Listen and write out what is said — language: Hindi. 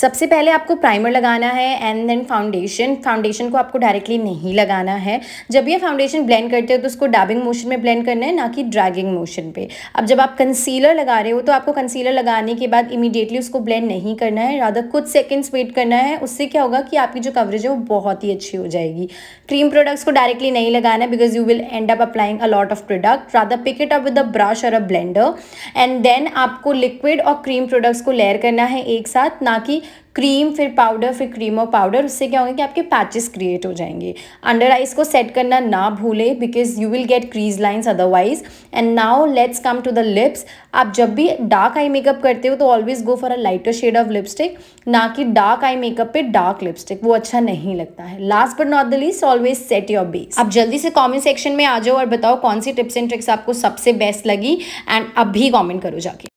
सबसे पहले आपको प्राइमर लगाना है एंड देन फाउंडेशन फाउंडेशन को आपको डायरेक्टली नहीं लगाना है जब ये फाउंडेशन ब्लेंड करते हो तो उसको डाबिंग मोशन में ब्लेंड करना है ना कि ड्रैगिंग मोशन पे अब जब आप कंसीलर लगा रहे हो तो आपको कंसीलर लगाने के बाद इमीडिएटली उसको ब्लेंड नहीं करना है राधा कुछ सेकेंड्स वेट करना है उससे क्या होगा कि आपकी जो कवरेज है वो बहुत ही अच्छी हो जाएगी क्रीम प्रोडक्ट्स को डायरेक्टली नहीं लगाना है because you will end up applying a lot of product rather pick it up with a brush और अ ब्लेंडर एंड देन आपको लिक्विड और क्रीम प्रोडक्ट्स को लेयर करना है एक साथ ना कि क्रीम फिर पाउडर फिर क्रीम और पाउडर उससे क्या होगा कि आपके पैचेस क्रिएट हो जाएंगे अंडर आइज को सेट करना ना भूले because you will get crease lines otherwise and now let's come to the lips आप जब भी डार्क आई मेकअप करते हो तो always go for a lighter shade of lipstick ना कि डार्क आई मेकअप पे डार्क लिपस्टिक वो अच्छा नहीं लगता है last but not the least always set your base आप जल्दी से कॉमेंट सेक्शन में आ जाओ और बताओ कौन सी टिप्स एंड ट्रिक्स आपको सबसे बेस्ट लगी एंड अब भी कॉमेंट करो जाके